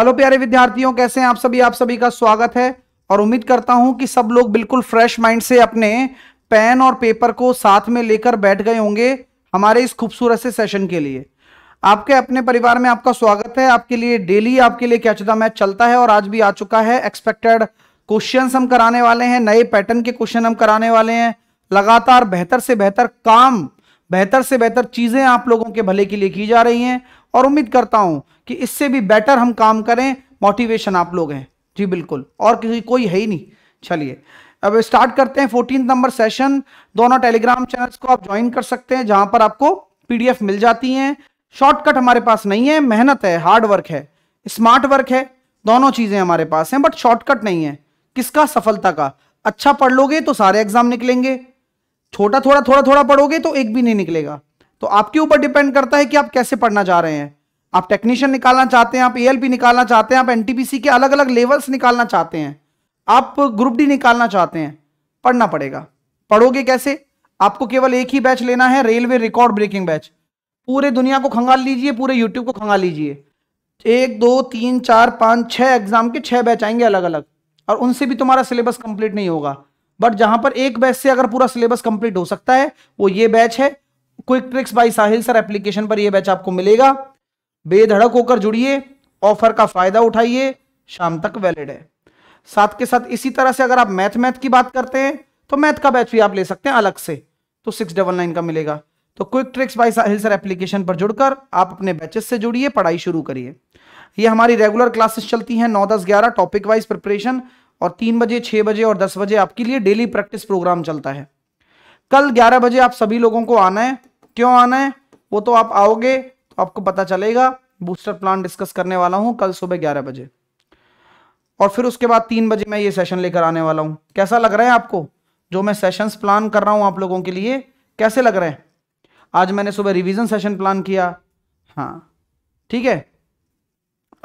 Hello प्यारे विद्यार्थियों कैसे हैं आप सभी आप सभी का स्वागत है और उम्मीद करता हूं कि सब लोग बिल्कुल फ्रेश माइंड से अपने पेन और पेपर को साथ में लेकर बैठ गए होंगे हमारे इस खूबसूरत से सेशन के लिए आपके अपने परिवार में आपका स्वागत है आपके लिए डेली आपके लिए क्या चुका मैच चलता है और आज भी आ चुका है एक्सपेक्टेड क्वेश्चन हम कराने वाले हैं नए पैटर्न के क्वेश्चन हम कराने वाले हैं लगातार बेहतर से बेहतर काम बेहतर से बेहतर चीजें आप लोगों के भले के लिए की जा रही हैं और उम्मीद करता हूं कि इससे भी बेटर हम काम करें मोटिवेशन आप लोग हैं जी बिल्कुल और किसी कोई है ही नहीं चलिए अब स्टार्ट करते हैं फोर्टीन नंबर सेशन दोनों टेलीग्राम चैनल्स को आप ज्वाइन कर सकते हैं जहां पर आपको पीडीएफ मिल जाती हैं शॉर्टकट हमारे पास नहीं है मेहनत है हार्ड वर्क है स्मार्ट वर्क है दोनों चीजें हमारे पास हैं बट शॉर्टकट नहीं है किसका सफलता का अच्छा पढ़ लोगे तो सारे एग्जाम निकलेंगे छोटा थोड़ा थोड़ा थोड़ा पढ़ोगे तो एक भी नहीं निकलेगा तो आपके ऊपर डिपेंड करता है कि आप कैसे पढ़ना चाह रहे हैं आप टेक्नीशियन निकालना चाहते हैं आप एएलपी निकालना चाहते हैं आप एनटीपीसी के अलग अलग लेवल्स निकालना चाहते हैं आप ग्रुप डी निकालना चाहते हैं पढ़ना पड़ेगा पढ़ोगे कैसे आपको केवल एक ही बैच लेना है रेलवे रिकॉर्ड ब्रेकिंग बैच पूरे दुनिया को खंगाल लीजिए पूरे यूट्यूब को खंगाल लीजिए एक दो तीन चार पाँच छः एग्जाम के छः बैच आएंगे अलग अलग और उनसे भी तुम्हारा सिलेबस कंप्लीट नहीं होगा बट जहां पर एक बैच से अगर पूरा सिलेबस कंप्लीट हो सकता है वो ये बैच है quick tricks by Sahil sir application पर यह बैच आपको मिलेगा बेधड़क होकर जुड़िए ऑफर का फायदा उठाइए शाम तक वैलिड है साथ के साथ इसी तरह से अगर आप मैथ मैथ की बात करते हैं तो मैथ का बैच भी आप ले सकते हैं अलग से तो सिक्स डबल नाइन का मिलेगा तो quick tricks by Sahil sir application पर जुड़कर आप अपने बैचेस से जुड़िए पढ़ाई शुरू करिए ये हमारी रेगुलर क्लासेस चलती हैं नौ दस ग्यारह टॉपिक वाइज प्रिपरेशन और तीन बजे छह बजे और दस बजे आपके लिए डेली प्रैक्टिस प्रोग्राम चलता है कल ग्यारह बजे आप सभी लोगों को आना है क्यों आना है वो तो आप आओगे तो आपको पता चलेगा बूस्टर प्लान डिस्कस करने वाला हूं कल सुबह ग्यारह बजे और फिर उसके बाद तीन बजे मैं ये सेशन लेकर आने वाला हूं कैसा लग रहा है आपको जो मैं सेशंस प्लान कर रहा हूं आप लोगों के लिए कैसे लग रहे हैं आज मैंने सुबह रिवीजन सेशन प्लान किया हाँ ठीक है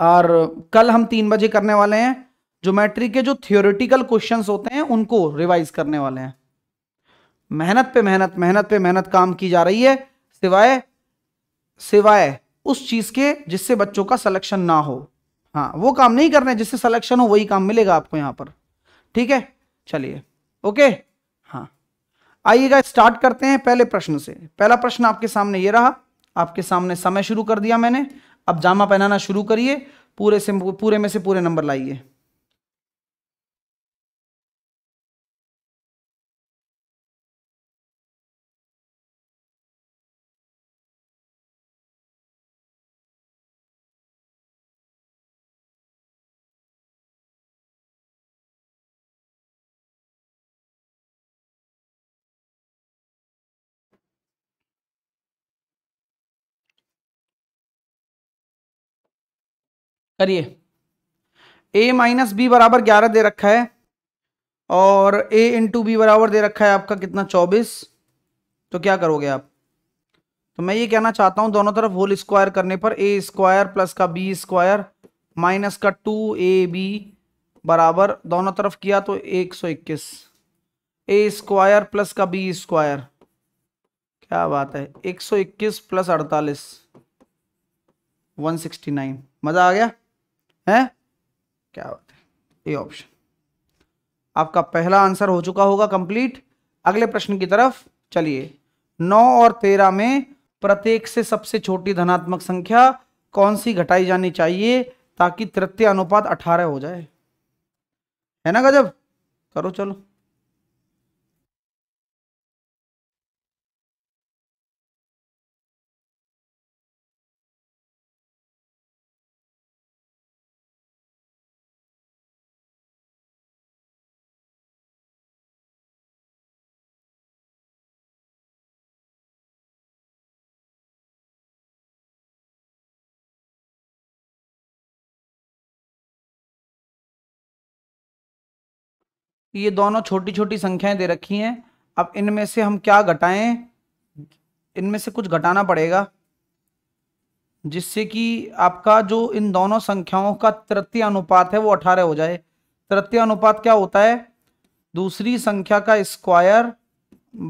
और कल हम तीन बजे करने वाले हैं ज्योमेट्री के जो थियोरिटिकल क्वेश्चंस होते हैं उनको रिवाइज करने वाले हैं मेहनत पे मेहनत मेहनत पे मेहनत काम की जा रही है सिवाय सिवाय उस चीज के जिससे बच्चों का सिलेक्शन ना हो हाँ वो काम नहीं करने जिससे सिलेक्शन हो वही काम मिलेगा आपको यहां पर ठीक है चलिए ओके हाँ आइएगा स्टार्ट करते हैं पहले प्रश्न से पहला प्रश्न आपके सामने ये रहा आपके सामने समय शुरू कर दिया मैंने अब जामा पहनाना शुरू करिए पूरे से पूरे में से पूरे नंबर लाइए करिए ए माइनस बी बराबर ग्यारह दे रखा है और ए इंटू बी बराबर दे रखा है आपका कितना चौबीस तो क्या करोगे आप तो मैं ये कहना चाहता हूँ दोनों तरफ होल स्क्वायर करने पर ए स्क्वायर प्लस का बी स्क्वायर माइनस का टू ए बी बराबर दोनों तरफ किया तो एक सौ इक्कीस ए स्क्वायर प्लस का बी स्क्वायर क्या बात है एक सौ इक्कीस प्लस अड़तालीस वन सिक्सटी नाइन मज़ा आ गया है क्या बात है ये ऑप्शन आपका पहला आंसर हो चुका होगा कंप्लीट अगले प्रश्न की तरफ चलिए नौ और तेरह में प्रत्येक से सबसे छोटी धनात्मक संख्या कौन सी घटाई जानी चाहिए ताकि तृतीय अनुपात अठारह हो जाए है ना गजब करो चलो ये दोनों छोटी छोटी संख्याएं दे रखी हैं अब इनमें से हम क्या घटाएं इनमें से कुछ घटाना पड़ेगा जिससे कि आपका जो इन दोनों संख्याओं का तृतीय अनुपात है वो अठारह हो जाए तृतीय अनुपात क्या होता है दूसरी संख्या का स्क्वायर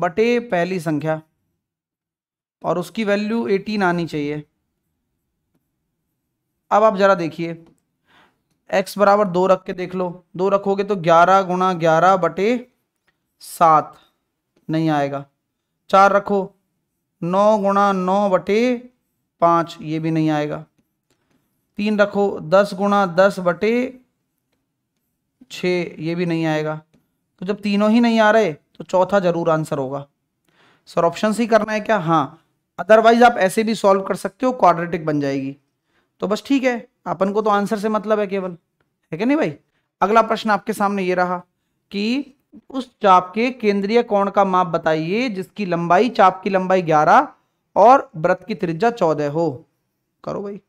बटे पहली संख्या और उसकी वैल्यू एटीन आनी चाहिए अब आप ज़रा देखिए एक्स बराबर दो रख के देख लो दो रखोगे तो ग्यारह गुणा ग्यारह बटे सात नहीं आएगा चार रखो नौ गुणा नौ बटे पाँच ये भी नहीं आएगा तीन रखो दस गुणा दस बटे छ ये भी नहीं आएगा तो जब तीनों ही नहीं आ रहे तो चौथा जरूर आंसर होगा सर ऑप्शन ही करना है क्या हाँ अदरवाइज आप ऐसे भी सॉल्व कर सकते हो क्वाड्रेटिक बन जाएगी तो बस ठीक है अपन को तो आंसर से मतलब है केवल है कि नहीं भाई अगला प्रश्न आपके सामने ये रहा कि उस चाप के केंद्रीय कोण का माप बताइए जिसकी लंबाई चाप की लंबाई 11 और व्रत की त्रिज्या 14 हो करो भाई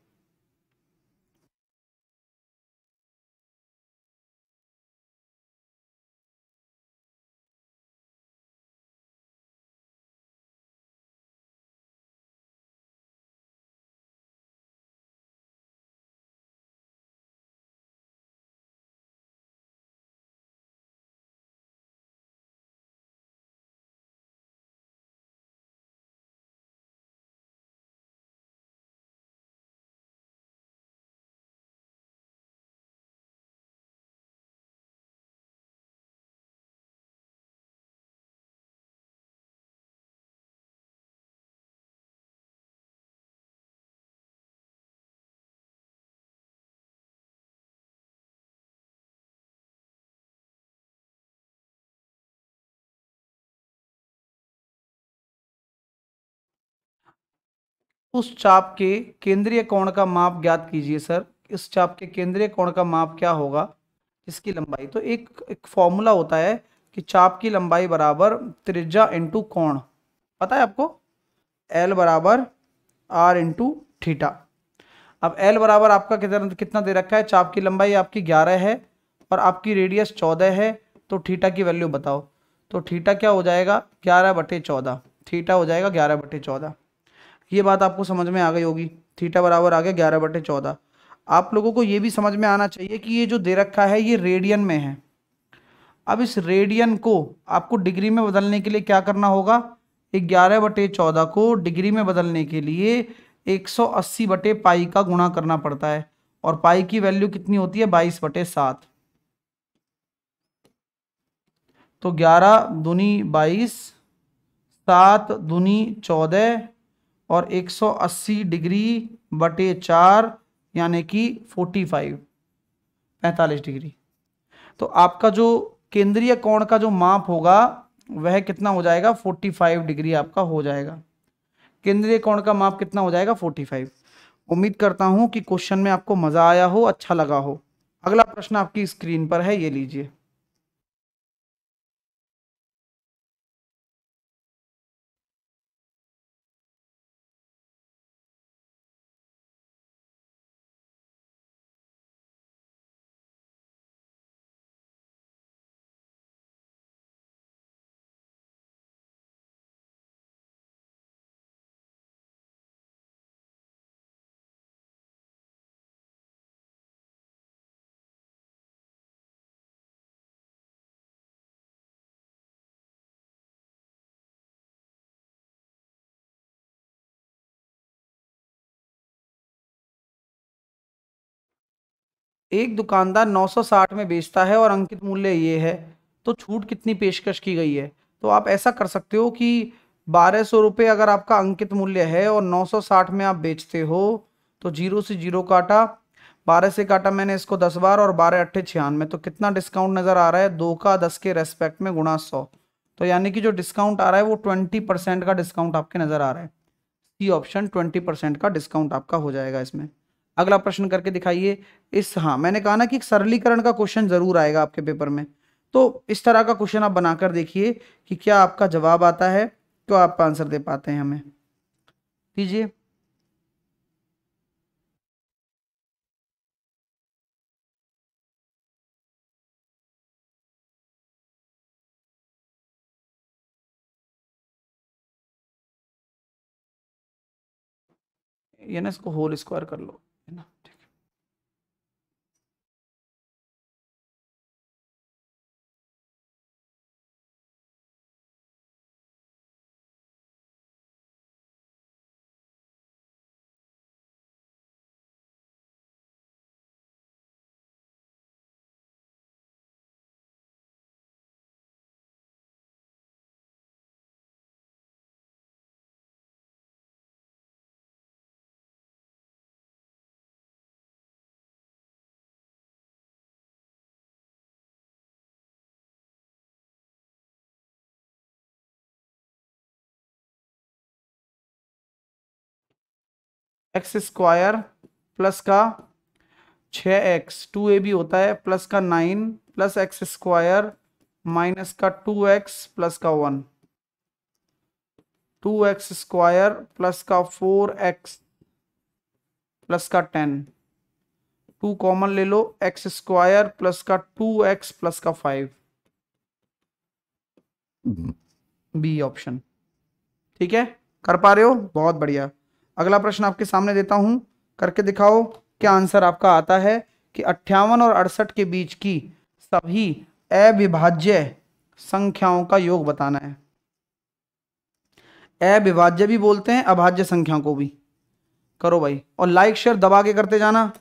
उस चाप के केंद्रीय कोण का माप ज्ञात कीजिए सर इस चाप के केंद्रीय कोण का माप क्या होगा इसकी लंबाई तो एक एक फॉर्मूला होता है कि चाप की लंबाई बराबर त्रिज्या इंटू कोण पता है आपको एल बराबर आर इंटू थीटा अब एल बराबर आपका कितना कितना दे रखा है चाप की लंबाई आपकी ग्यारह है और आपकी रेडियस चौदह है तो थीटा की वैल्यू बताओ तो थीटा क्या हो जाएगा ग्यारह बटे चौदह थीटा हो जाएगा ग्यारह बटे चौदह ये बात आपको समझ में आ गई होगी थीटा बराबर आ गया ग्यारह बटे चौदह आप लोगों को ये भी समझ में आना चाहिए कि ये जो दे रखा है ये रेडियन में है अब इस रेडियन को आपको डिग्री में बदलने के लिए क्या करना होगा ग्यारह बटे चौदह को डिग्री में बदलने के लिए एक सौ अस्सी बटे पाई का गुणा करना पड़ता है और पाई की वैल्यू कितनी होती है बाईस बटे सात तो ग्यारह दुनी बाईस सात दुनी चौदह और 180 डिग्री बटे चार यानी कि 45 45 डिग्री तो आपका जो केंद्रीय कोण का जो माप होगा वह कितना हो जाएगा 45 डिग्री आपका हो जाएगा केंद्रीय कोण का माप कितना हो जाएगा 45 उम्मीद करता हूं कि क्वेश्चन में आपको मज़ा आया हो अच्छा लगा हो अगला प्रश्न आपकी स्क्रीन पर है ये लीजिए एक दुकानदार 960 में बेचता है और अंकित मूल्य ये है तो छूट कितनी पेशकश की गई है तो आप ऐसा कर सकते हो कि बारह सौ रुपये अगर आपका अंकित मूल्य है और 960 में आप बेचते हो तो जीरो से जीरो काटा बारह से काटा मैंने इसको दस बार और बारह अट्ठे छियानवे तो कितना डिस्काउंट नज़र आ रहा है दो का दस के रेस्पेक्ट में गुणा सौ तो यानी कि जो डिस्काउंट आ रहा है वो ट्वेंटी परसेंट का डिस्काउंट आपके नज़र आ रहा है सी ऑप्शन ट्वेंटी परसेंट का डिस्काउंट आपका हो जाएगा इसमें अगला प्रश्न करके दिखाइए इस हाँ मैंने कहा ना कि सरलीकरण का क्वेश्चन जरूर आएगा आपके पेपर में तो इस तरह का क्वेश्चन आप बनाकर देखिए कि क्या आपका जवाब आता है तो आप आंसर दे पाते हैं हमें कीजिए ये ना इसको होल स्क्वायर कर लो है ना एक्स स्क्वायर प्लस का छ एक्स टू ए भी होता है प्लस का nine plus x square minus का टू एक्स प्लस का one two x square plus का फोर एक्स प्लस का टेन टू कॉमन ले लो एक्स स्क्वायर प्लस का टू एक्स प्लस का फाइव हम्म। बी ऑप्शन ठीक है कर पा रहे हो बहुत बढ़िया अगला प्रश्न आपके सामने देता हूं करके दिखाओ क्या आंसर आपका आता है कि अट्ठावन और अड़सठ के बीच की सभी अविभाज्य संख्याओं का योग बताना है अविभाज्य भी बोलते हैं अभाज्य संख्या को भी करो भाई और लाइक शेयर दबा के करते जाना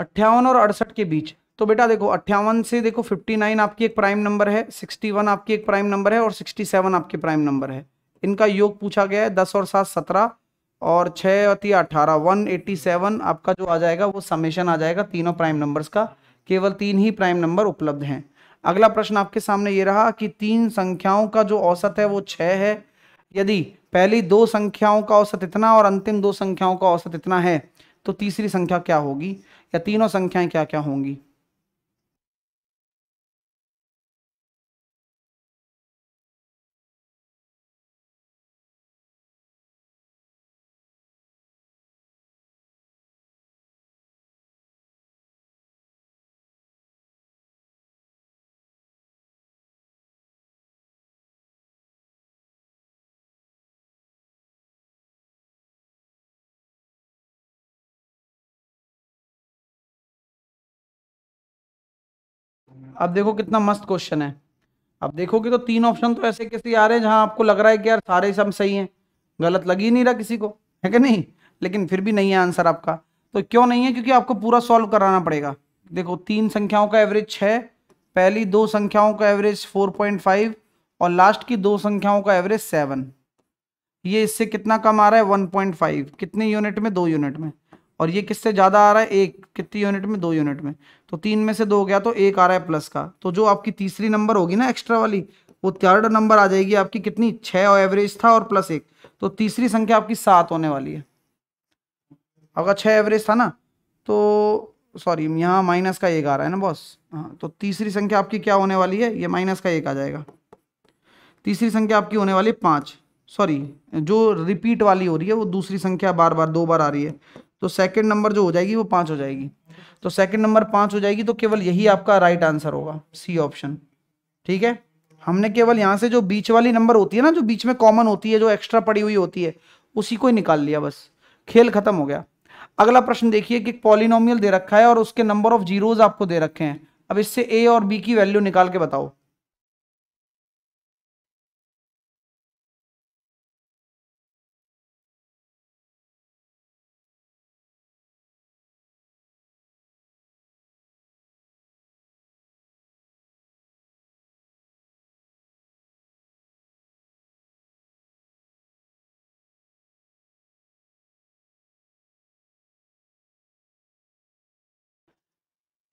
अट्ठावन और अड़सठ के बीच तो बेटा देखो अट्ठावन से देखो 59 आपकी एक प्राइम नंबर है 61 आपकी एक प्राइम नंबर है और 67 आपके प्राइम नंबर है इनका योग पूछा गया है दस और सात सत्रह और छः और अठारह वन सेवन आपका जो आ जाएगा वो समेशन आ जाएगा तीनों प्राइम नंबर्स का केवल तीन ही प्राइम नंबर उपलब्ध हैं अगला प्रश्न आपके सामने ये रहा कि तीन संख्याओं का जो औसत है वो छः है यदि पहली दो संख्याओं का औसत इतना और अंतिम दो संख्याओं का औसत इतना है तो तीसरी संख्या क्या होगी या तीनों संख्याएं क्या क्या होंगी अब देखो कितना मस्त क्वेश्चन है अब देखोगे तो तीन ऑप्शन तो ऐसे किसी आ रहे हैं जहां आपको लग रहा है कि यार सारे सब सही हैं गलत लग ही नहीं रहा किसी को है कि नहीं लेकिन फिर भी नहीं है आंसर आपका तो क्यों नहीं है क्योंकि आपको पूरा सॉल्व कराना पड़ेगा देखो तीन संख्याओं का एवरेज छः पहली दो संख्याओं का एवरेज फोर पॉइंट फाइव और लास्ट की दो संख्याओं का एवरेज सेवन ये इससे कितना कम आ रहा है वन पॉइंट फाइव कितने यूनिट में दो यूनिट में और ये किससे ज़्यादा आ रहा है एक कितनी यूनिट में दो यूनिट में तो तीन में से दो गया तो एक आ रहा है प्लस का तो जो आपकी तीसरी नंबर होगी ना एक्स्ट्रा वाली वो थर्ड नंबर आ जाएगी आपकी कितनी छः और एवरेज था और प्लस एक तो तीसरी संख्या आपकी सात होने वाली है आपका छः एवरेज था ना तो सॉरी यहाँ माइनस का एक आ रहा है ना बॉस हाँ तो तीसरी संख्या आपकी क्या होने वाली है ये माइनस का एक आ जाएगा तीसरी संख्या आपकी होने वाली है पाँच सॉरी जो रिपीट वाली हो रही है वो दूसरी संख्या बार बार दो बार आ रही है तो सेकंड नंबर जो हो जाएगी वो पांच हो जाएगी तो सेकंड नंबर पांच हो जाएगी तो केवल यही आपका राइट आंसर होगा सी ऑप्शन ठीक है हमने केवल यहां से जो बीच वाली नंबर होती है ना जो बीच में कॉमन होती है जो एक्स्ट्रा पड़ी हुई होती है उसी को ही निकाल लिया बस खेल खत्म हो गया अगला प्रश्न देखिए कि पॉलिनोमियल दे रखा है और उसके नंबर ऑफ जीरोज आपको दे रखे हैं अब इससे ए और बी की वैल्यू निकाल के बताओ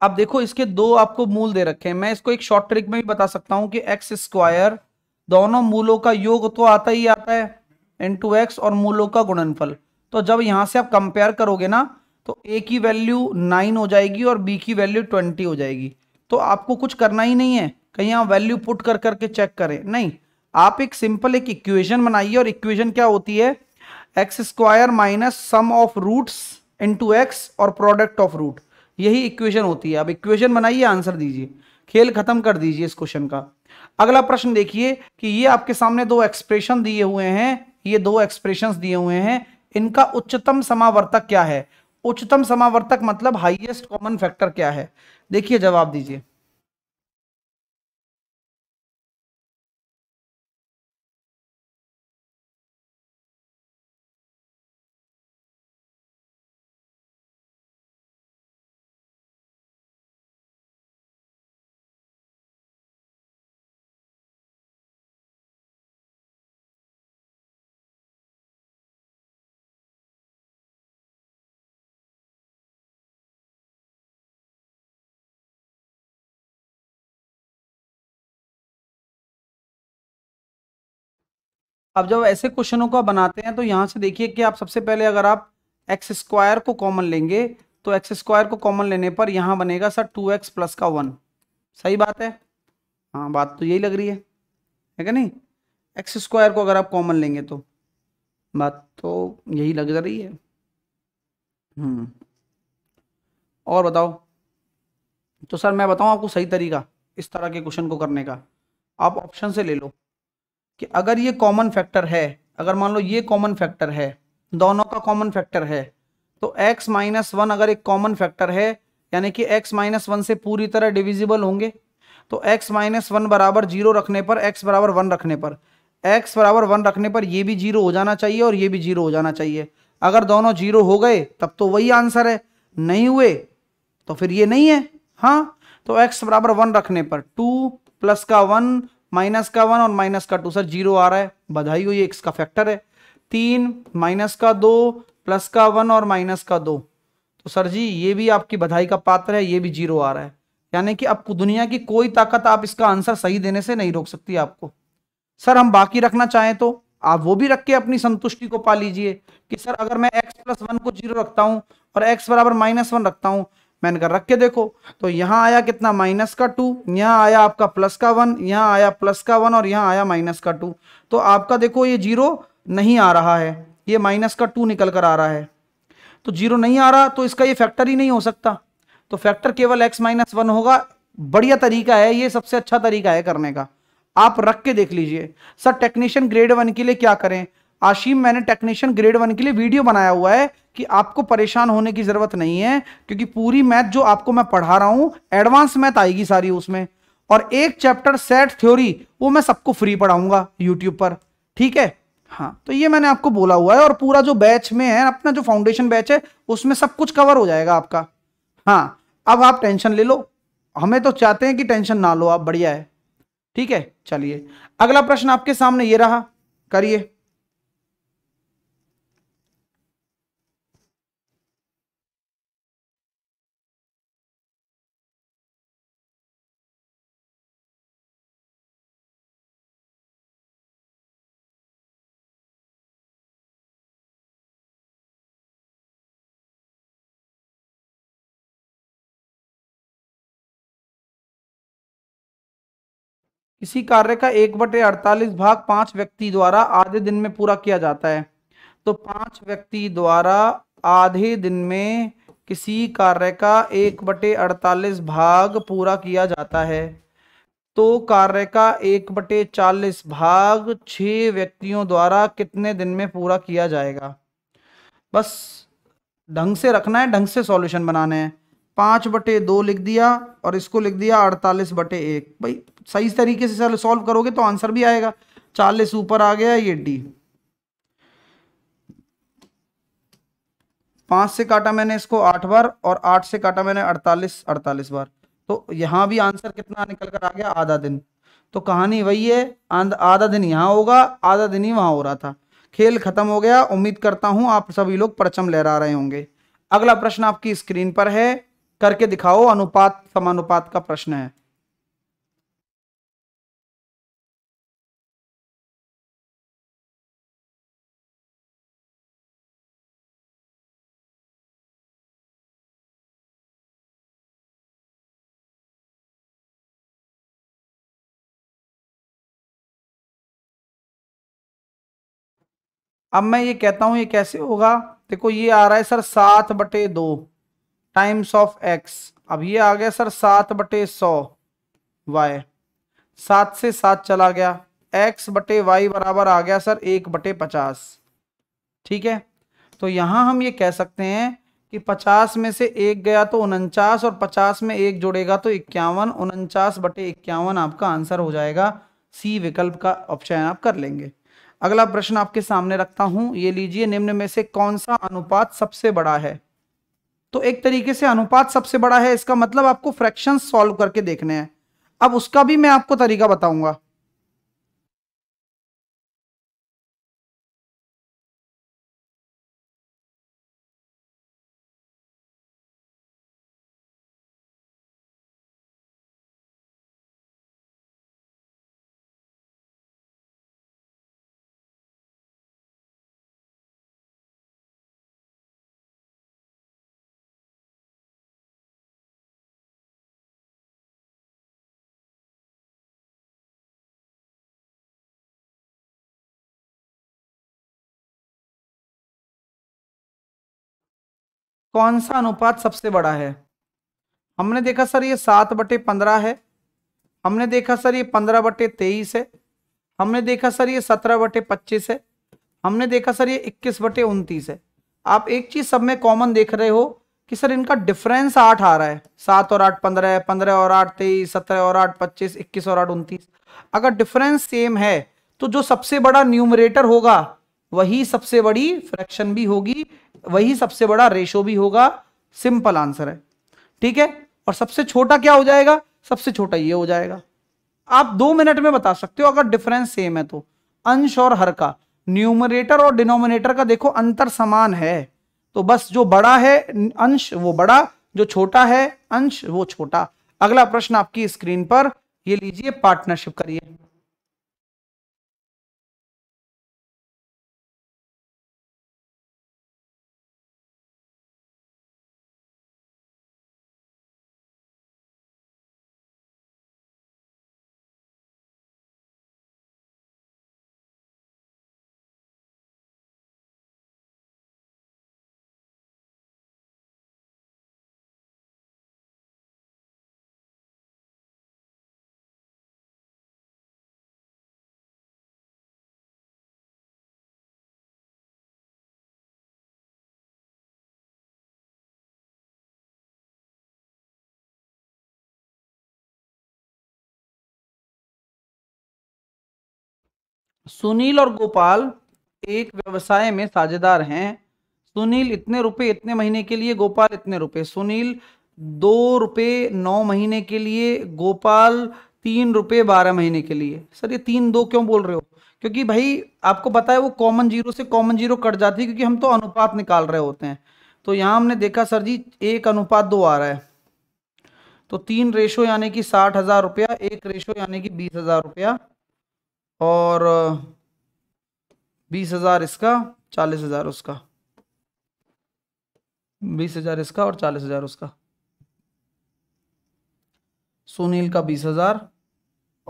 अब देखो इसके दो आपको मूल दे रखे हैं मैं इसको एक शॉर्ट ट्रिक में भी बता सकता हूं कि एक्स स्क्वायर दोनों मूलों का योग तो आता ही आता है इंटू एक्स और मूलों का गुणनफल तो जब यहां से आप कंपेयर करोगे ना तो ए की वैल्यू नाइन हो जाएगी और बी की वैल्यू ट्वेंटी हो जाएगी तो आपको कुछ करना ही नहीं है कहीं आप वैल्यू पुट कर करके चेक करें नहीं आप एक सिंपल एक इक्वेशन बनाइए और इक्वेशन क्या होती है x square minus sum of roots into x और प्रोडक्ट ऑफ रूट यही इक्वेशन होती है अब इक्वेशन बनाइए आंसर दीजिए खेल खत्म कर दीजिए इस क्वेश्चन का अगला प्रश्न देखिए कि ये आपके सामने दो एक्सप्रेशन दिए हुए हैं ये दो एक्सप्रेशन दिए हुए हैं इनका उच्चतम समावर्तक क्या है उच्चतम समावर्तक मतलब हाईएस्ट कॉमन फैक्टर क्या है देखिए जवाब दीजिए अब जब ऐसे क्वेश्चनों को बनाते हैं तो यहाँ से देखिए कि आप सबसे पहले अगर आप एक्स स्क्वायर को कॉमन लेंगे तो एक्स स्क्वायर को कॉमन लेने पर यहाँ बनेगा सर टू एक्स प्लस का वन सही बात है हाँ बात तो यही लग रही है है क्या नहीं एक्स स्क्वायर को अगर आप कॉमन लेंगे तो बात तो यही लग रही है हम्म। और बताओ तो सर मैं बताऊँ आपको सही तरीका इस तरह के क्वेश्चन को करने का आप ऑप्शन से ले लो कि अगर ये कॉमन फैक्टर है अगर मान लो ये कॉमन फैक्टर है दोनों का कॉमन फैक्टर है तो x माइनस वन अगर एक कॉमन फैक्टर है यानी कि x माइनस वन से पूरी तरह डिविजिबल होंगे तो x माइनस वन बराबर जीरो रखने पर x बराबर वन रखने पर x बराबर वन रखने पर ये भी जीरो हो जाना चाहिए और ये भी जीरो हो जाना चाहिए अगर दोनों जीरो हो गए तब तो वही आंसर है नहीं हुए तो फिर ये नहीं है हाँ तो x बराबर वन रखने पर टू प्लस का वन माइनस का वन और माइनस का टू सर जीरो आ रहा है बधाई हो ये एक्स का फैक्टर है तीन माइनस का दो प्लस का वन और माइनस का दो तो सर जी ये भी आपकी बधाई का पात्र है ये भी जीरो आ रहा है यानी कि अब दुनिया की कोई ताकत आप इसका आंसर सही देने से नहीं रोक सकती आपको सर हम बाकी रखना चाहें तो आप वो भी रख के अपनी संतुष्टि को पा लीजिए कि सर अगर मैं x प्लस वन को जीरो रखता हूँ और x बराबर माइनस वन रखता हूँ मैंने कहा रख के देखो तो यहां आया कितना माइनस का टू यहां आया आपका प्लस का वन यहाँ आया प्लस का वन और यहां आया माइनस का टू तो आपका देखो ये जीरो नहीं आ रहा है ये माइनस का टू निकल कर आ रहा है तो जीरो नहीं आ रहा तो इसका ये फैक्टर ही नहीं हो सकता तो फैक्टर केवल एक्स माइनस वन होगा बढ़िया तरीका है ये सबसे अच्छा तरीका है करने का आप रख के देख लीजिए सर टेक्नीशियन ग्रेड वन के लिए क्या करें आशीम मैंने टेक्नीशियन ग्रेड वन के लिए वीडियो बनाया हुआ है कि आपको परेशान होने की ज़रूरत नहीं है क्योंकि पूरी मैथ जो आपको मैं पढ़ा रहा हूं एडवांस मैथ आएगी सारी उसमें और एक चैप्टर सेट थ्योरी वो मैं सबको फ्री पढ़ाऊंगा यूट्यूब पर ठीक है हाँ तो ये मैंने आपको बोला हुआ है और पूरा जो बैच में है अपना जो फाउंडेशन बैच है उसमें सब कुछ कवर हो जाएगा आपका हाँ अब आप टेंशन ले लो हमें तो चाहते हैं कि टेंशन ना लो आप बढ़िया है ठीक है चलिए अगला प्रश्न आपके सामने ये रहा करिए किसी कार्य का एक बटे अड़तालीस भाग पांच व्यक्ति द्वारा आधे दिन में पूरा किया जाता है तो पांच व्यक्ति द्वारा आधे दिन में किसी कार्य का एक बटे अड़तालीस भाग पूरा किया जाता है तो कार्य का एक बटे चालीस भाग छ व्यक्तियों द्वारा कितने दिन में पूरा किया जाएगा बस ढंग से रखना है ढंग से सॉल्यूशन बनाने हैं पांच बटे दो लिख दिया और इसको लिख दिया अड़तालीस बटे एक भाई सही तरीके से सॉल्व करोगे तो आंसर भी आएगा चालीस ऊपर आ गया ये डी पांच से काटा मैंने इसको आठ बार और आठ से काटा मैंने अड़तालीस अड़तालीस बार तो यहां भी आंसर कितना निकल कर आ गया आधा दिन तो कहानी वही है आधा दिन यहां होगा आधा दिन ही वहां हो रहा था खेल खत्म हो गया उम्मीद करता हूं आप सभी लोग परचम लहरा रहे होंगे अगला प्रश्न आपकी स्क्रीन पर है करके दिखाओ अनुपात समानुपात का प्रश्न है अब मैं ये कहता हूं ये कैसे होगा देखो ये आ रहा है सर सात बटे दो टाइम्स ऑफ एक्स अब ये आ गया सर सात बटे सौ वाई सात से सात चला गया एक्स बटे वाई बराबर आ गया सर एक बटे पचास ठीक है तो यहां हम ये कह सकते हैं कि पचास में से एक गया तो उनचास और पचास में एक जोड़ेगा तो इक्यावन उनचास बटे इक्यावन आपका आंसर हो जाएगा सी विकल्प का ऑप्शन आप कर लेंगे अगला प्रश्न आपके सामने रखता हूं ये लीजिए निम्न में से कौन सा अनुपात सबसे बड़ा है तो एक तरीके से अनुपात सबसे बड़ा है इसका मतलब आपको फ्रैक्शन सॉल्व करके देखने हैं अब उसका भी मैं आपको तरीका बताऊंगा कौन सा अनुपात सबसे बड़ा है हमने देखा सर ये सात बटे पंद्रह है हमने देखा सर ये पंद्रह बटे तेईस है हमने देखा सर ये सत्रह बटे पच्चीस है हमने देखा सर ये इक्कीस बटे उनतीस है आप एक चीज सब में कॉमन देख रहे हो कि सर इनका डिफरेंस आठ आ रहा है सात और आठ पंद्रह है पंद्रह और आठ तेईस सत्रह और आठ पच्चीस इक्कीस और आठ उनतीस अगर डिफरेंस सेम है तो जो सबसे बड़ा न्यूमरेटर होगा वही सबसे बड़ी फ्रैक्शन भी होगी वही सबसे बड़ा रेशो भी होगा सिंपल आंसर है ठीक है और सबसे छोटा क्या हो जाएगा सबसे छोटा ये हो जाएगा आप दो मिनट में बता सकते हो अगर डिफरेंस सेम है तो अंश और हर का न्यूमरेटर और डिनोमिनेटर का देखो अंतर समान है तो बस जो बड़ा है अंश वो बड़ा जो छोटा है अंश वो छोटा अगला प्रश्न आपकी स्क्रीन पर ये लीजिए पार्टनरशिप करिए सुनील और गोपाल एक व्यवसाय में साझेदार हैं सुनील इतने रुपए इतने महीने के लिए गोपाल इतने रुपए सुनील दो रुपये नौ महीने के लिए गोपाल तीन रुपये बारह महीने के लिए सर ये तीन दो क्यों बोल रहे हो क्योंकि भाई आपको पता है वो कॉमन जीरो से कॉमन जीरो कट जाती है क्योंकि हम तो अनुपात निकाल रहे होते हैं तो यहां हमने देखा सर जी एक अनुपात दो आ रहा है तो तीन रेशो यानी कि साठ हज़ार रुपया एक रेशो यानी कि बीस हज़ार रुपया और बीस हज़ार इसका चालीस हज़ार उसका बीस हज़ार इसका और चालीस हज़ार उसका सुनील का बीस हज़ार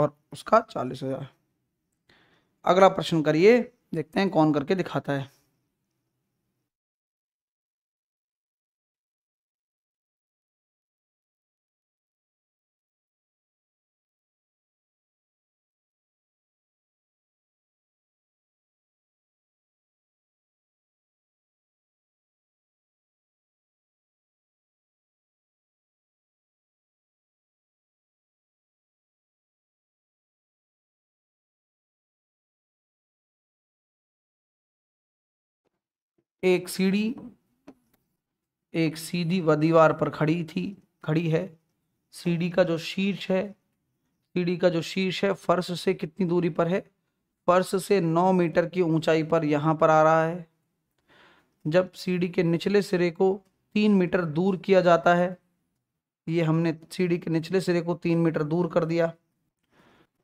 और उसका चालीस हज़ार अगला प्रश्न करिए देखते हैं कौन करके दिखाता है एक सीढ़ी एक सीधी व दीवार पर खड़ी थी खड़ी है सीढ़ी का जो शीर्ष है सीढ़ी का जो शीर्ष है फर्श से कितनी दूरी पर है फर्श से नौ मीटर की ऊंचाई पर यहाँ पर आ रहा है जब सीढ़ी के निचले सिरे को तीन मीटर दूर किया जाता है ये हमने सीढ़ी के निचले सिरे को तीन मीटर दूर कर दिया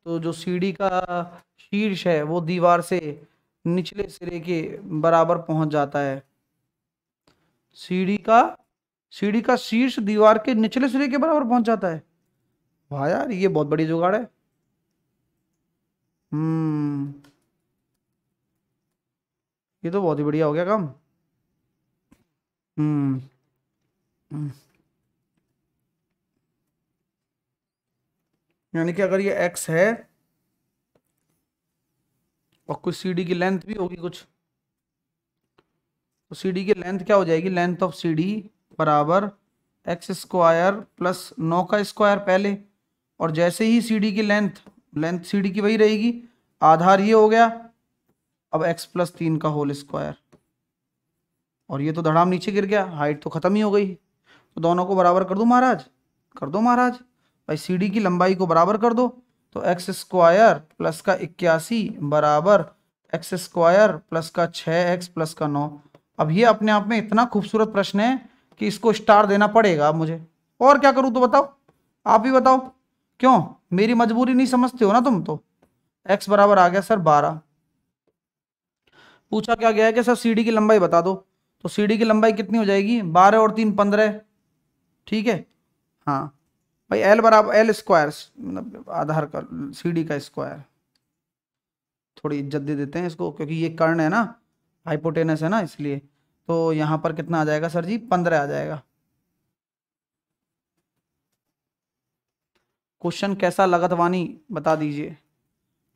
तो जो सीढ़ी का शीर्ष है वो दीवार से निचले सिरे के बराबर पहुंच जाता है सीढ़ी का सीढ़ी का शीर्ष दीवार के निचले सिरे के बराबर पहुंच जाता है वाह यार ये बहुत बड़ी जुगाड़ है हम्म ये तो बहुत ही बढ़िया हो गया काम हम्म, हम्म। यानी कि अगर ये एक्स है और कुछ सीडी की लेंथ भी होगी कुछ तो सीडी की लेंथ क्या हो जाएगी लेंथ ऑफ सीडी बराबर एक्स स्क्वायर प्लस नौ का स्क्वायर पहले और जैसे ही सीडी की लेंथ लेंथ सीडी की वही रहेगी आधार ये हो गया अब एक्स प्लस तीन का होल स्क्वायर और ये तो धड़ाम नीचे गिर गया हाइट तो ख़त्म ही हो गई तो दोनों को बराबर कर दो महाराज कर दो महाराज भाई सीडी की लंबाई को बराबर कर दो तो एक्स स्क्वायर प्लस का इक्यासी बराबर एक्स स्क्वायर प्लस का छ एक्स प्लस का नौ अब ये अपने आप में इतना खूबसूरत प्रश्न है कि इसको स्टार देना पड़ेगा मुझे और क्या करूं तो बताओ आप ही बताओ क्यों मेरी मजबूरी नहीं समझते हो ना तुम तो एक्स बराबर आ गया सर बारह पूछा क्या गया है कि सर सीढ़ी की लंबाई बता दो तो सीढ़ी की लंबाई कितनी हो जाएगी बारह और तीन पंद्रह ठीक है हाँ भाई एल बराबर एल स्क्वायर मतलब आधार का सी डी का स्क्वायर थोड़ी इज्जत दे देते हैं इसको क्योंकि ये कर्ण है ना हाइपोटेनस है ना इसलिए तो यहाँ पर कितना आ जाएगा सर जी पंद्रह आ जाएगा क्वेश्चन कैसा लगत वानी बता दीजिए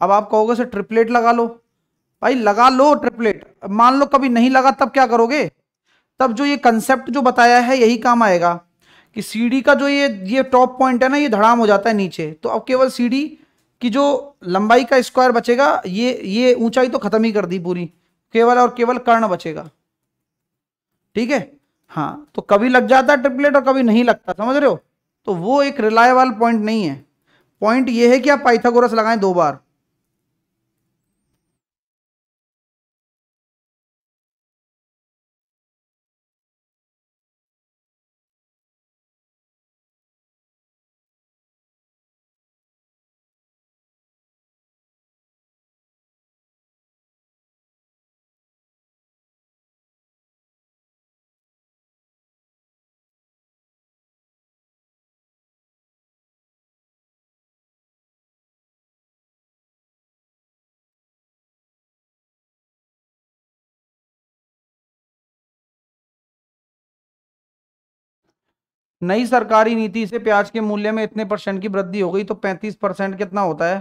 अब आप कहोगे सर ट्रिपलेट लगा लो भाई लगा लो ट्रिपलेट मान लो कभी नहीं लगा तब क्या करोगे तब जो ये कंसेप्ट जो बताया है यही काम आएगा कि सीढ़ी का जो ये ये टॉप पॉइंट है ना ये धड़ाम हो जाता है नीचे तो अब केवल सीढ़ी की जो लंबाई का स्क्वायर बचेगा ये ये ऊंचाई तो खत्म ही कर दी पूरी केवल और केवल कर्ण बचेगा ठीक है हाँ तो कभी लग जाता है ट्रिपलेट और कभी नहीं लगता समझ रहे हो तो वो एक रिलायबल पॉइंट नहीं है पॉइंट ये है कि आप पाइथागोरस लगाएं दो बार नई सरकारी नीति से प्याज के मूल्य में इतने परसेंट की वृद्धि हो गई तो पैंतीस परसेंट कितना होता है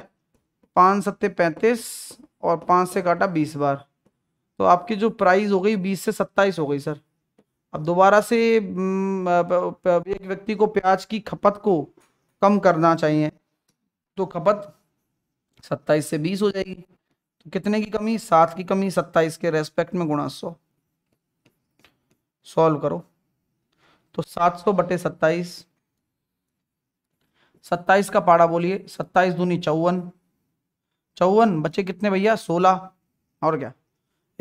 पाँच सत्ते पैंतीस और पाँच से काटा बीस बार तो आपकी जो प्राइस हो गई बीस से सत्ताईस हो गई सर अब दोबारा से हम्म, एक व्यक्ति को प्याज की खपत को कम करना चाहिए तो खपत सत्ताईस से बीस हो जाएगी तो कितने की कमी सात की कमी सत्ताईस के रेस्पेक्ट में गुणा सौ सॉल्व करो तो 700 बटे सत्ताईस सत्ताईस का पाड़ा बोलिए सत्ताईस दूनी चौवन चौवन बच्चे कितने भैया सोलह और क्या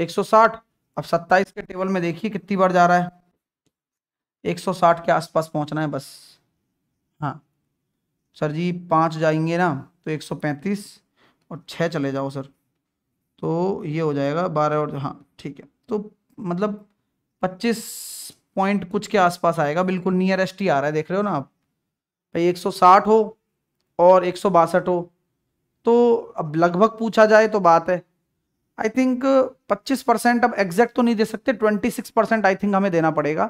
160 अब 27 के टेबल में देखिए कितनी बार जा रहा है 160 के आसपास पहुंचना है बस हाँ सर जी पाँच जाएंगे ना तो 135 और छह चले जाओ सर तो ये हो जाएगा बारह और हाँ ठीक है तो मतलब 25 पॉइंट कुछ के आसपास आएगा बिल्कुल नियरेस्ट ही आ रहा है देख रहे हो ना आप भाई एक हो और एक हो तो अब लगभग पूछा जाए तो बात है आई थिंक 25 परसेंट अब एग्जैक्ट तो नहीं दे सकते 26 परसेंट आई थिंक हमें देना पड़ेगा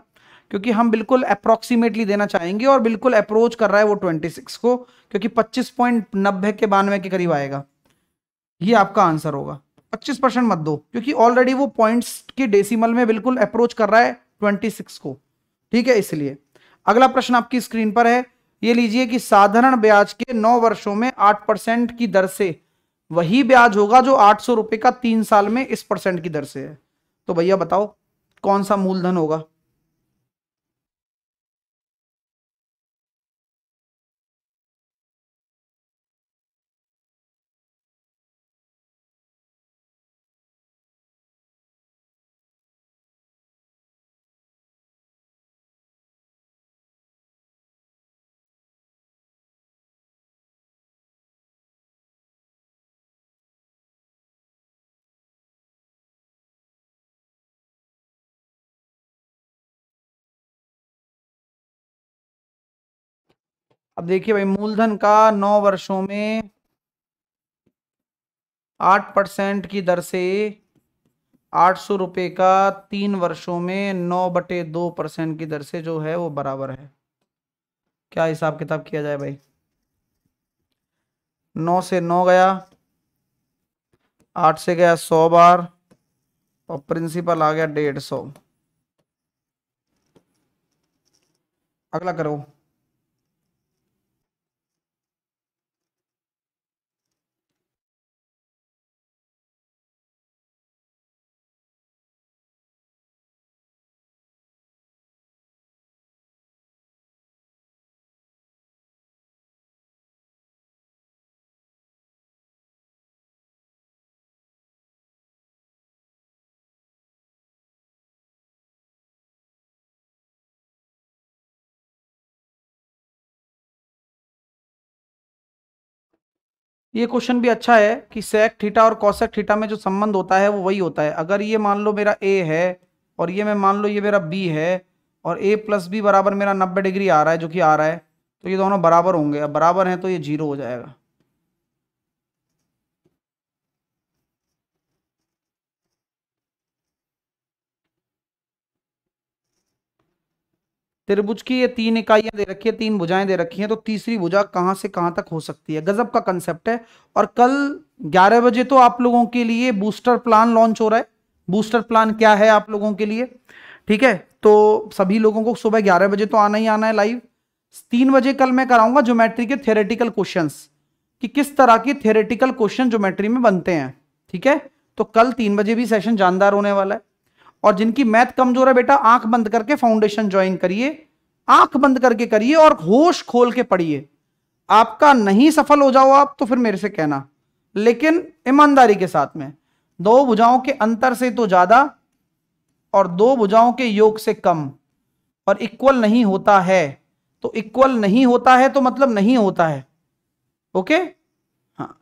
क्योंकि हम बिल्कुल अप्रोक्सीमेटली देना चाहेंगे और बिल्कुल अप्रोच कर रहा है वो 26 को क्योंकि पच्चीस पॉइंट नब्बे के बानवे के करीब आएगा ये आपका आंसर होगा 25 परसेंट मत दो क्योंकि ऑलरेडी वो पॉइंट्स के डेसिमल में बिल्कुल अप्रोच कर रहा है 26 को ठीक है इसलिए अगला प्रश्न आपकी स्क्रीन पर है ये लीजिए कि साधारण ब्याज के नौ वर्षों में आठ परसेंट की दर से वही ब्याज होगा जो आठ सौ रुपए का तीन साल में इस परसेंट की दर से है तो भैया बताओ कौन सा मूलधन होगा अब देखिए भाई मूलधन का नौ वर्षों में आठ परसेंट की दर से आठ सौ रुपये का तीन वर्षों में नौ बटे दो परसेंट की दर से जो है वो बराबर है क्या हिसाब किताब किया जाए भाई नौ से नौ गया आठ से गया सौ बार और प्रिंसिपल आ गया डेढ़ सौ अगला करो ये क्वेश्चन भी अच्छा है कि सेक थीटा और कौशक थीटा में जो संबंध होता है वो वही होता है अगर ये मान लो मेरा ए है और ये मैं मान लो ये मेरा बी है और ए प्लस बी बराबर मेरा नब्बे डिग्री आ रहा है जो कि आ रहा है तो ये दोनों बराबर होंगे अब बराबर हैं तो ये जीरो हो जाएगा त्रिभुज की ये तीन इकाइयां दे रखी है तीन भुजाएं दे रखी हैं तो तीसरी भुजा कहां से कहां तक हो सकती है गजब का कंसेप्ट है और कल 11 बजे तो आप लोगों के लिए बूस्टर प्लान लॉन्च हो रहा है बूस्टर प्लान क्या है आप लोगों के लिए ठीक है तो सभी लोगों को सुबह ग्यारह बजे तो आना ही आना है लाइव तीन बजे कल मैं कराऊंगा ज्योमेट्री के थेरेटिकल क्वेश्चन कि किस तरह के थेरेटिकल क्वेश्चन ज्योमेट्री में बनते हैं ठीक है तो कल तीन बजे भी सेशन जानदार होने वाला है और जिनकी मैथ कमजोर है बेटा आंख बंद करके फाउंडेशन ज्वाइन करिए आंख बंद करके करिए और होश खोल के पढ़िए आपका नहीं सफल हो जाओ आप तो फिर मेरे से कहना लेकिन ईमानदारी के साथ में दो भुजाओं के अंतर से तो ज्यादा और दो भुजाओं के योग से कम और इक्वल नहीं होता है तो इक्वल नहीं होता है तो मतलब नहीं होता है ओके हाँ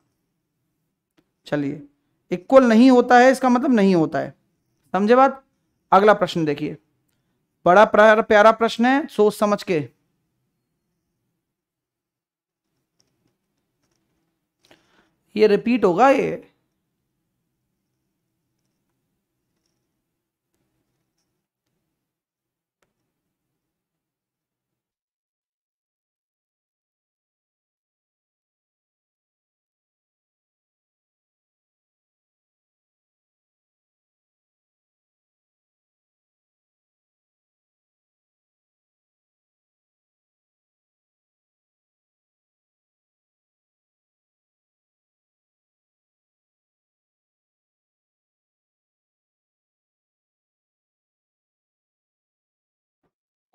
चलिए इक्वल नहीं होता है इसका मतलब नहीं होता है समझे बात अगला प्रश्न देखिए बड़ा प्यारा प्रश्न है सोच समझ के ये रिपीट होगा ये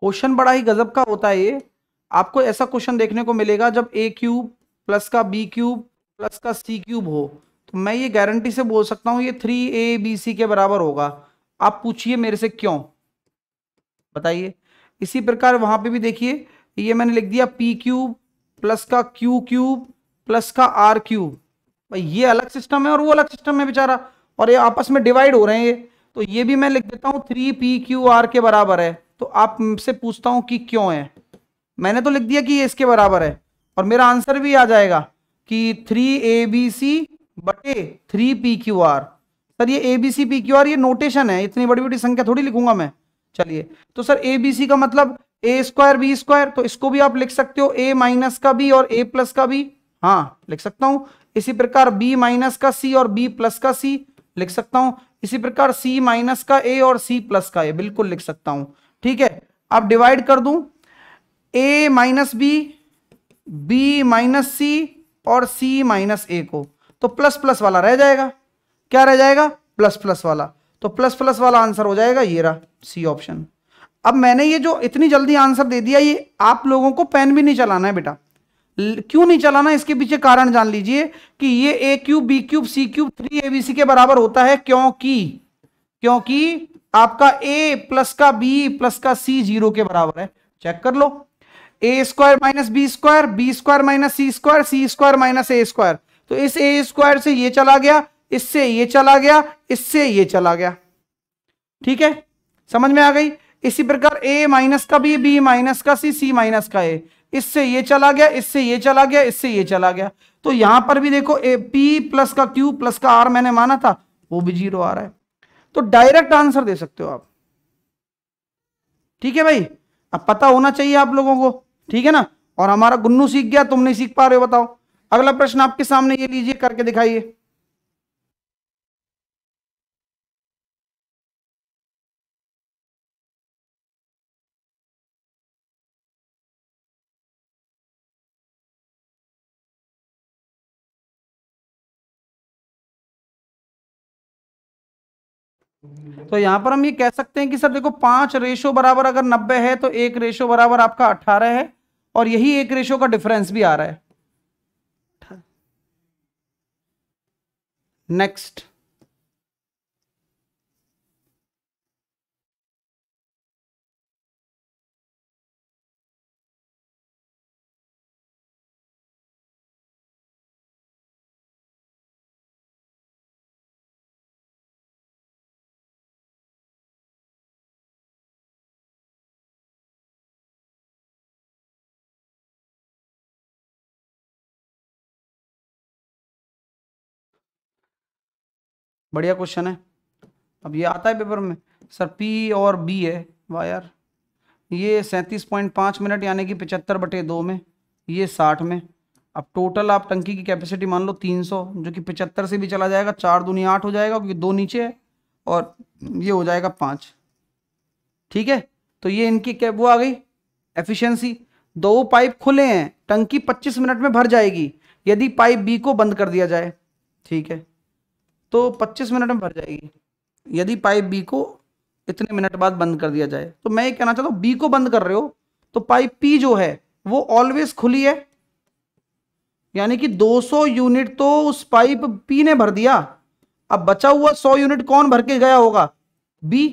क्वेश्चन बड़ा ही गजब का होता है ये आपको ऐसा क्वेश्चन देखने को मिलेगा जब ए क्यूब प्लस का बी क्यूब प्लस का सी क्यूब हो तो मैं ये गारंटी से बोल सकता हूँ ये थ्री ए बी सी के बराबर होगा आप पूछिए मेरे से क्यों बताइए इसी प्रकार वहां पे भी देखिए ये मैंने लिख दिया पी क्यूब प्लस का क्यू क्यूब प्लस का आर क्यूब भाई ये अलग सिस्टम है और वो अलग सिस्टम है बेचारा और ये आपस में डिवाइड हो रहे हैं तो ये भी मैं लिख देता हूँ थ्री पी क्यू आर के बराबर है तो आपसे पूछता हूं कि क्यों है मैंने तो लिख दिया कि ये इसके बराबर है और मेरा आंसर भी आ जाएगा कि थ्री ए बी सी बटे three p q r sir ये a b c p q r ये नोटेशन है इतनी बड़ी बड़ी संख्या थोड़ी लिखूंगा मैं चलिए तो सर ए बी सी का मतलब ए स्क्वायर बी स्क्वायर तो इसको भी आप लिख सकते हो ए माइनस का भी और ए प्लस का भी हाँ लिख सकता हूँ इसी प्रकार बी माइनस का सी और बी प्लस का सी लिख सकता हूँ इसी प्रकार सी माइनस का ए और सी प्लस का ए बिल्कुल लिख सकता हूँ ठीक है अब डिवाइड कर दूं a minus b b minus c और सी माइनस ए को तो प्लस प्लस वाला रह जाएगा क्या रह जाएगा प्लस प्लस वाला तो प्लस प्लस वाला आंसर हो जाएगा ये रहा सी ऑप्शन अब मैंने ये जो इतनी जल्दी आंसर दे दिया ये आप लोगों को पेन भी नहीं चलाना है बेटा क्यों नहीं चलाना इसके पीछे कारण जान लीजिए कि ये a cube b cube c cube three abc के बराबर होता है क्योंकि क्योंकि आपका ए प्लस का बी प्लस का सी जीरो के बराबर है चेक कर लो a square minus b square b square minus c square c square minus a square तो इस ए स्क्वायर से ये चला गया इससे ये चला गया इससे ये चला गया ठीक है समझ में आ गई इसी प्रकार ए माइनस का बी बी माइनस का सी सी माइनस का ए इससे ये चला गया इससे ये चला गया इससे ये चला गया तो यहां पर भी देखो ए पी प्लस का क्यू प्लस का आर मैंने माना था वो भी जीरो आ रहा है तो डायरेक्ट आंसर दे सकते हो आप ठीक है भाई अब पता होना चाहिए आप लोगों को ठीक है ना और हमारा गुन्नू सीख गया तुम नहीं सीख पा रहे हो बताओ अगला प्रश्न आपके सामने ये लीजिए करके दिखाइए तो यहां पर हम ये कह सकते हैं कि सर देखो पांच रेशो बराबर अगर नब्बे है तो एक रेशो बराबर आपका अट्ठारह है और यही एक रेशो का डिफरेंस भी आ रहा है नेक्स्ट बढ़िया क्वेश्चन है अब ये आता है पेपर में सर पी और बी है वायर ये सैंतीस पॉइंट पाँच मिनट यानी कि पचहत्तर बटे दो में ये साठ में अब टोटल आप टंकी की कैपेसिटी मान लो तीन सौ जो कि पचहत्तर से भी चला जाएगा चार दूनी आठ हो जाएगा क्योंकि दो नीचे है और ये हो जाएगा पाँच ठीक है तो ये इनकी क्या वो आ गई एफिशेंसी दो पाइप खुले हैं टंकी पच्चीस मिनट में भर जाएगी यदि पाइप बी को बंद कर दिया जाए ठीक है तो 25 मिनट में भर जाएगी यदि पाइप बी को इतने मिनट बाद बंद कर दिया जाए तो मैं ये कहना चाहता हूँ बी को बंद कर रहे हो तो पाइप पी जो है वो ऑलवेज खुली है यानी कि 200 यूनिट तो उस पाइप पी ने भर दिया अब बचा हुआ 100 यूनिट कौन भर के गया होगा बी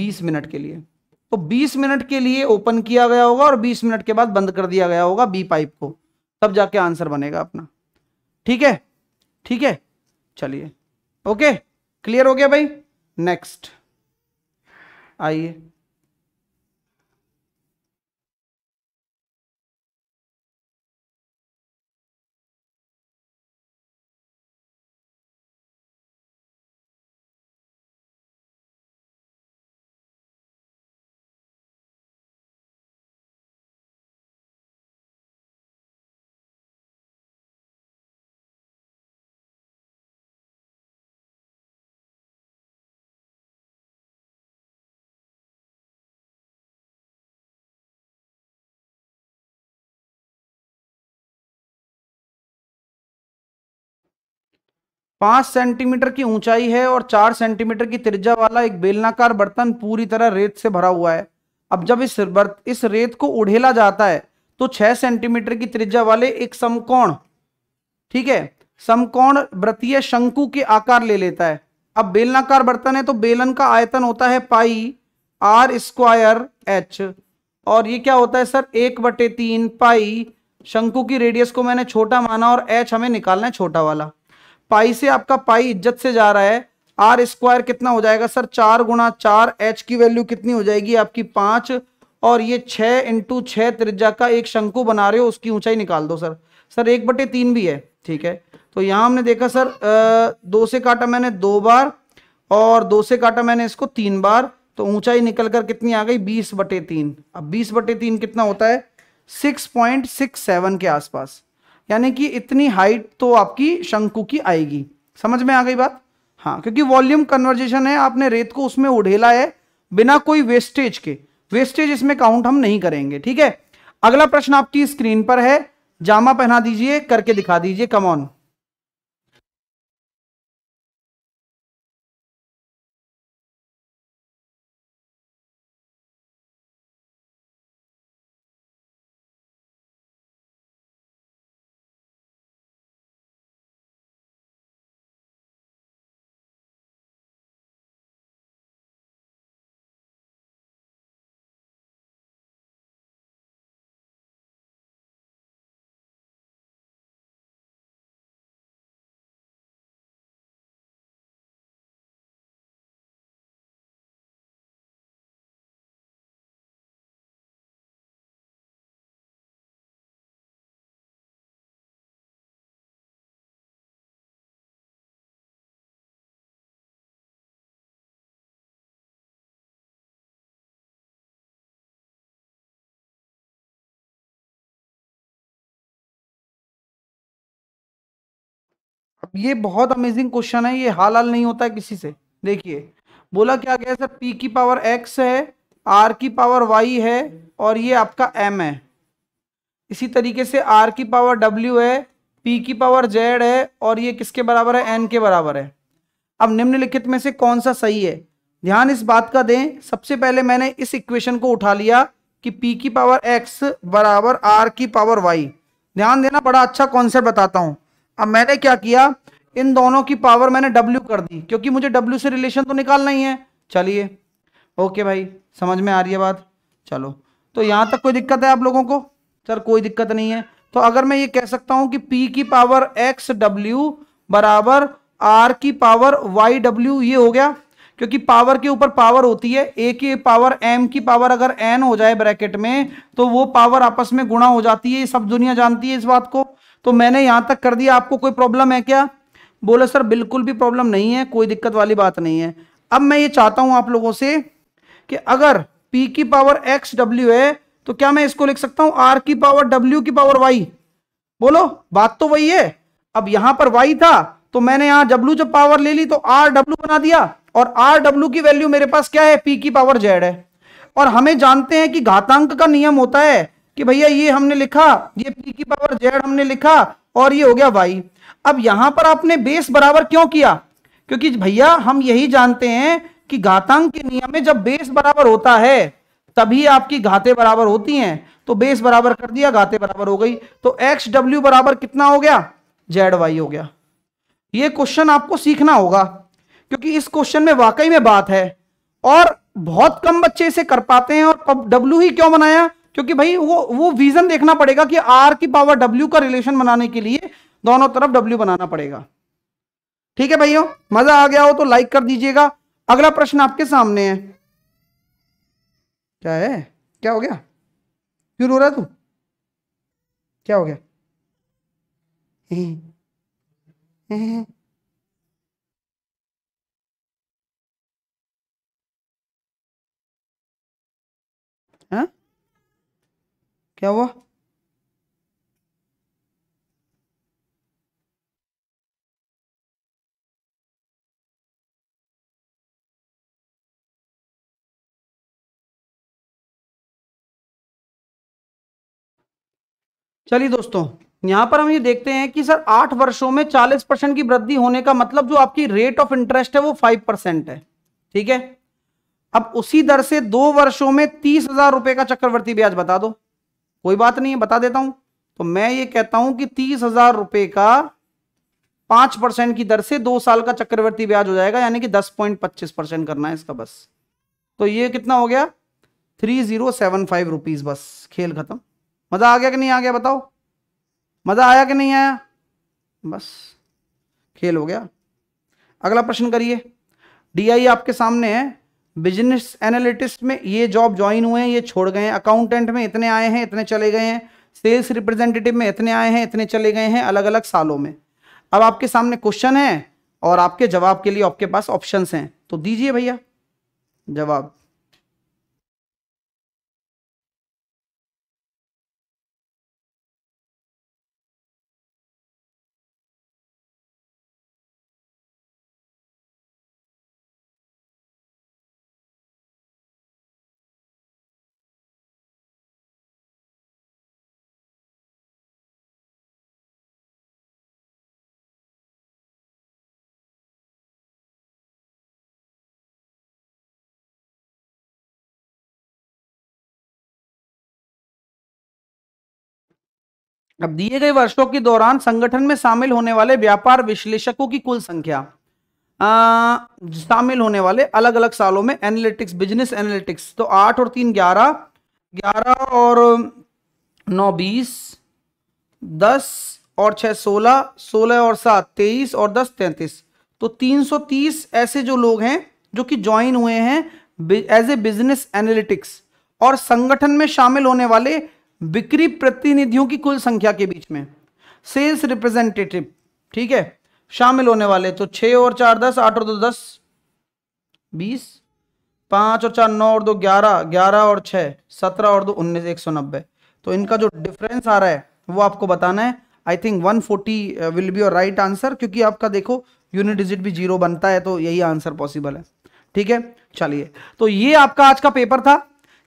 20 मिनट के लिए तो 20 मिनट के लिए ओपन किया गया होगा और 20 मिनट के बाद बंद कर दिया गया होगा बी पाइप को तब जाके आंसर बनेगा अपना ठीक है ठीक है चलिए ओके क्लियर हो गया भाई नेक्स्ट आइए पांच सेंटीमीटर की ऊंचाई है और चार सेंटीमीटर की त्रिज्या वाला एक बेलनाकार बर्तन पूरी तरह रेत से भरा हुआ है अब जब इस बर्त इस रेत को उढ़ेला जाता है तो छह सेंटीमीटर की त्रिज्या वाले एक समकोण ठीक है समकोण व्रतीय शंकु के आकार ले लेता है अब बेलनाकार बर्तन है तो बेलन का आयतन होता है पाई आर स्क्वायर एच और ये क्या होता है सर एक बटे तीन पाई शंकु की रेडियस को मैंने छोटा माना और एच हमें निकालना है छोटा वाला पाई से आपका पाई इज्जत से जा रहा है आर स्क्वायर कितना हो जाएगा सर चार गुणा चार एच की वैल्यू कितनी हो जाएगी आपकी पांच और ये छः इंटू छ त्रिज्या का एक शंकु बना रहे हो उसकी ऊंचाई निकाल दो सर सर एक बटे तीन भी है ठीक है तो यहां हमने देखा सर आ, दो से काटा मैंने दो बार और दो से काटा मैंने इसको तीन बार तो ऊंचाई निकल कर कितनी आ गई बीस बटे तीन अब बीस बटे तीन कितना होता है सिक्स पॉइंट सिक्स सेवन के आसपास यानी कि इतनी हाइट तो आपकी शंकु की आएगी समझ में आ गई बात हाँ क्योंकि वॉल्यूम कन्वर्जेशन है आपने रेत को उसमें उढ़ेला है बिना कोई वेस्टेज के वेस्टेज इसमें काउंट हम नहीं करेंगे ठीक है अगला प्रश्न आपकी स्क्रीन पर है जामा पहना दीजिए करके दिखा दीजिए कमॉन ये बहुत अमेजिंग क्वेश्चन है ये हाल हाल नहीं होता है किसी से देखिए बोला क्या गया सर पी की पावर एक्स है आर की पावर वाई है और ये आपका एम है इसी तरीके से आर की पावर डब्ल्यू है पी की पावर जेड है और ये किसके बराबर है एन के बराबर है अब निम्नलिखित में से कौन सा सही है ध्यान इस बात का दें सबसे पहले मैंने इस इक्वेशन को उठा लिया कि पी की पावर एक्स बराबर आर की पावर वाई ध्यान देना बड़ा अच्छा कॉन्सेप्ट बताता हूं अब मैंने क्या किया इन दोनों की पावर मैंने डब्ल्यू कर दी क्योंकि मुझे डब्ल्यू से रिलेशन तो निकालना ही है चलिए ओके भाई समझ में आ रही है बात चलो तो यहाँ तक कोई दिक्कत है आप लोगों को सर कोई दिक्कत नहीं है तो अगर मैं ये कह सकता हूँ कि पी की पावर एक्स डब्ल्यू बराबर आर की पावर वाई डब्ल्यू ये हो गया क्योंकि पावर के ऊपर पावर होती है ए की पावर एम की पावर अगर एन हो जाए ब्रैकेट में तो वो पावर आपस में गुणा हो जाती है ये सब दुनिया जानती है इस बात को तो मैंने यहां तक कर दिया आपको कोई प्रॉब्लम है क्या बोले सर बिल्कुल भी प्रॉब्लम नहीं है कोई दिक्कत वाली बात नहीं है अब मैं ये चाहता हूं आप लोगों से कि अगर पी की पावर एक्स डब्ल्यू है तो क्या मैं इसको लिख सकता हूं आर की पावर डब्ल्यू की पावर वाई बोलो बात तो वही है अब यहां पर वाई था तो मैंने यहां डब्ल्यू जब पावर ले ली तो आर डब्ल्यू बना दिया और आर डब्ल्यू की वैल्यू मेरे पास क्या है पी की पावर जेड है और हमें जानते हैं कि घातांक का नियम होता है कि भैया ये हमने लिखा ये पी की पावर जेड हमने लिखा और ये हो गया वाई अब यहां पर आपने बेस बराबर क्यों किया क्योंकि भैया हम यही जानते हैं कि घातांक के नियम में जब बेस बराबर होता है तभी आपकी घाते बराबर होती हैं तो बेस बराबर कर दिया घाते बराबर हो गई तो एक्स डब्ल्यू बराबर कितना हो गया जेड वाई हो गया ये क्वेश्चन आपको सीखना होगा क्योंकि इस क्वेश्चन में वाकई में बात है और बहुत कम बच्चे इसे कर पाते हैं और डब्ल्यू ही क्यों बनाया क्योंकि भाई वो वो विजन देखना पड़ेगा कि आर की पावर डब्ल्यू का रिलेशन बनाने के लिए दोनों तरफ डब्ल्यू बनाना पड़ेगा ठीक है भाइयों मजा आ गया हो तो लाइक कर दीजिएगा अगला प्रश्न आपके सामने है क्या है क्या हो गया क्यों रो रहा तू क्या हो गया क्या हुआ चलिए दोस्तों यहां पर हम ये देखते हैं कि सर आठ वर्षों में चालीस परसेंट की वृद्धि होने का मतलब जो आपकी रेट ऑफ इंटरेस्ट है वो फाइव परसेंट है ठीक है अब उसी दर से दो वर्षों में तीस हजार रुपए का चक्रवर्ती ब्याज बता दो कोई बात नहीं है बता देता हूं तो मैं ये कहता हूं कि तीस हजार रुपए का पांच परसेंट की दर से दो साल का चक्रवर्ती ब्याज हो जाएगा यानी कि दस पॉइंट पच्चीस परसेंट करना है इसका बस तो ये कितना हो गया three zero seven five rupees बस खेल खत्म मजा आ गया कि नहीं आ गया बताओ मजा आया कि नहीं आया बस खेल हो गया अगला प्रश्न करिए डीआई आपके सामने है बिजनेस एनालिटिस्ट में ये जॉब ज्वाइन हुए हैं ये छोड़ गए हैं अकाउंटेंट में इतने आए हैं इतने चले गए हैं सेल्स रिप्रेजेंटेटिव में इतने आए हैं इतने चले गए हैं अलग अलग सालों में अब आपके सामने क्वेश्चन है और आपके जवाब के लिए आपके पास ऑप्शंस हैं तो दीजिए भैया जवाब अब दिए गए वर्षों के दौरान संगठन में शामिल होने वाले व्यापार विश्लेषकों की कुल संख्या शामिल होने वाले अलग अलग सालों में एनालिटिक्स बिजनेस एनालिटिक्स तो आठ और तीन ग्यारह ग्यारह और नौ बीस दस और छह सोलह सोलह और सात तेईस और दस तैंतीस तो तीन सौ तीस ऐसे जो लोग हैं जो कि ज्वाइन हुए हैं एज ए बिजनेस एनालिटिक्स और संगठन में शामिल होने वाले बिक्री प्रतिनिधियों की कुल संख्या के बीच में सेल्स रिप्रेजेंटेटिव ठीक है शामिल होने वाले तो छ और चार दस आठ और दो दस बीस पांच और चार नौ और दो ग्यारह ग्यारह और छह सत्रह और दो उन्नीस एक सौ नब्बे तो इनका जो डिफरेंस आ रहा है वो आपको बताना है I think one forty will be your right answer क्योंकि आपका देखो यूनिट डिजिट भी जीरो बनता है तो यही आंसर पॉसिबल है ठीक है चलिए तो ये आपका आज का पेपर था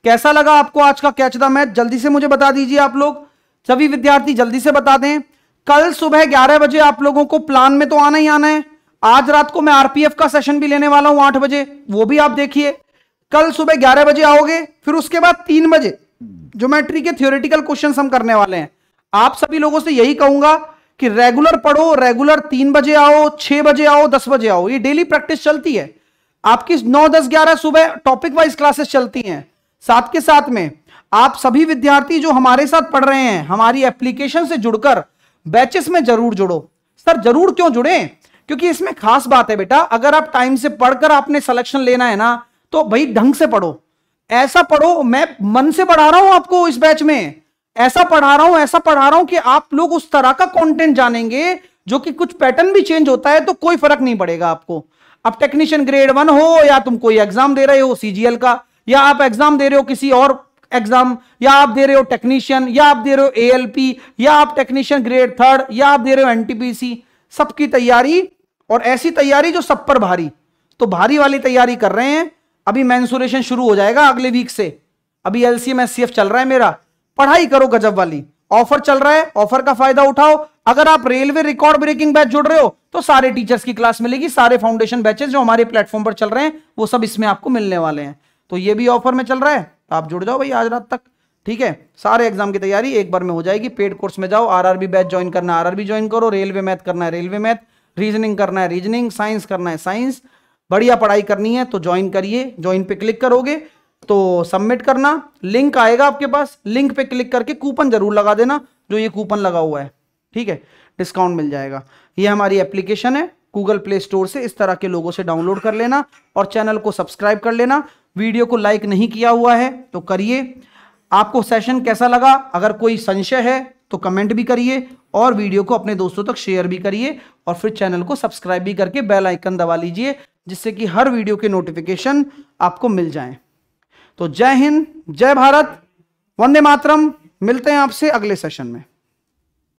कैसा लगा आपको आज का कैच द मैच जल्दी से मुझे बता दीजिए आप लोग सभी विद्यार्थी जल्दी से बता दें कल सुबह ग्यारह बजे आप लोगों को प्लान में तो आना ही आना है आज रात को मैं आरपीएफ का सेशन भी लेने वाला हूं आठ बजे वो भी आप देखिए कल सुबह ग्यारह बजे आओगे फिर उसके बाद तीन बजे ज्योमेट्री के थियोरिटिकल क्वेश्चन हम करने वाले हैं आप सभी लोगों से यही कहूंगा कि रेगुलर पढ़ो रेगुलर तीन बजे आओ छह बजे आओ दस बजे आओ ये डेली प्रैक्टिस चलती है आपकी नौ दस ग्यारह सुबह टॉपिक वाइज क्लासेस चलती हैं साथ के साथ में आप सभी विद्यार्थी जो हमारे साथ पढ़ रहे हैं हमारी एप्लीकेशन से जुड़कर बैचेस में जरूर जुड़ो सर जरूर क्यों जुड़े क्योंकि इसमें खास बात है बेटा अगर आप टाइम से पढ़कर आपने सिलेक्शन लेना है ना तो भाई ढंग से पढ़ो ऐसा पढ़ो मैं मन से पढ़ा रहा हूं आपको इस बैच में ऐसा पढ़ा रहा हूं ऐसा पढ़ा रहा हूं कि आप लोग उस तरह का कंटेंट जानेंगे जो कि कुछ पैटर्न भी चेंज होता है तो कोई फर्क नहीं पड़ेगा आपको अब टेक्नीशियन ग्रेड वन हो या तुम कोई एग्जाम दे रहे हो सीजीएल का या आप एग्जाम दे रहे हो किसी और एग्जाम या आप दे रहे हो टेक्नीशियन या आप दे रहे हो एएलपी या आप टेक्नीशियन ग्रेड थर्ड या आप दे रहे हो एनटीपीसी सबकी तैयारी और ऐसी तैयारी जो सब पर भारी तो भारी वाली तैयारी कर रहे हैं अभी मैंसुरेशन शुरू हो जाएगा अगले वीक से अभी एलसीएम एससीएफ चल रहा है मेरा पढ़ाई करो गजब वाली ऑफर चल रहा है ऑफर का फायदा उठाओ अगर आप रेलवे रिकॉर्ड ब्रेकिंग बैच जुड़ रहे हो तो सारे टीचर्स की क्लास मिलेगी सारे फाउंडेशन बैचेस जो हमारे प्लेटफॉर्म पर चल रहे हैं वो सब इसमें आपको मिलने वाले हैं तो ये भी ऑफर में चल रहा है तो आप जुड़ जाओ भाई आज रात तक ठीक है सारे एग्जाम की तैयारी एक बार में हो जाएगी पेड कोर्स में जाओ आरआरबी बैच ज्वाइन करना आरआरबी ज्वाइन करो रेलवे मैथ करना है रेलवे मैथ रीजनिंग करना है रीजनिंग साइंस करना है साइंस बढ़िया पढ़ाई करनी है तो ज्वाइन करिए ज्वाइन पे क्लिक करोगे तो सबमिट करना लिंक आएगा आपके पास लिंक पे क्लिक करके कूपन जरूर लगा देना जो ये कूपन लगा हुआ है ठीक है डिस्काउंट मिल जाएगा ये हमारी एप्लीकेशन है गूगल प्ले स्टोर से इस तरह के लोगों से डाउनलोड कर लेना और चैनल को सब्सक्राइब कर लेना वीडियो को लाइक नहीं किया हुआ है तो करिए आपको सेशन कैसा लगा अगर कोई संशय है तो कमेंट भी करिए और वीडियो को अपने दोस्तों तक शेयर भी करिए और फिर चैनल को सब्सक्राइब भी करके बेल आइकन दबा लीजिए जिससे कि हर वीडियो के नोटिफिकेशन आपको मिल जाएं। तो जय हिंद जय भारत वंदे मातरम मिलते हैं आपसे अगले सेशन में